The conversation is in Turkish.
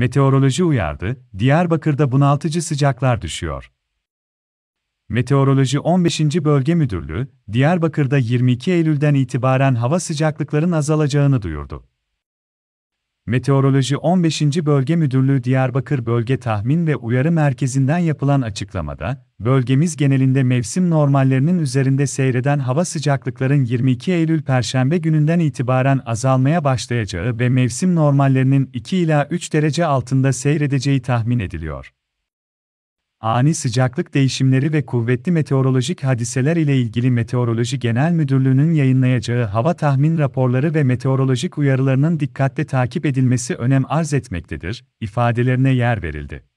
Meteoroloji uyardı, Diyarbakır'da bunaltıcı sıcaklar düşüyor. Meteoroloji 15. Bölge Müdürlüğü, Diyarbakır'da 22 Eylül'den itibaren hava sıcaklıkların azalacağını duyurdu. Meteoroloji 15. Bölge Müdürlüğü Diyarbakır Bölge Tahmin ve Uyarı Merkezi'nden yapılan açıklamada, bölgemiz genelinde mevsim normallerinin üzerinde seyreden hava sıcaklıkların 22 Eylül Perşembe gününden itibaren azalmaya başlayacağı ve mevsim normallerinin 2 ila 3 derece altında seyredeceği tahmin ediliyor ani sıcaklık değişimleri ve kuvvetli meteorolojik hadiseler ile ilgili Meteoroloji Genel Müdürlüğü'nün yayınlayacağı hava tahmin raporları ve meteorolojik uyarılarının dikkatle takip edilmesi önem arz etmektedir, ifadelerine yer verildi.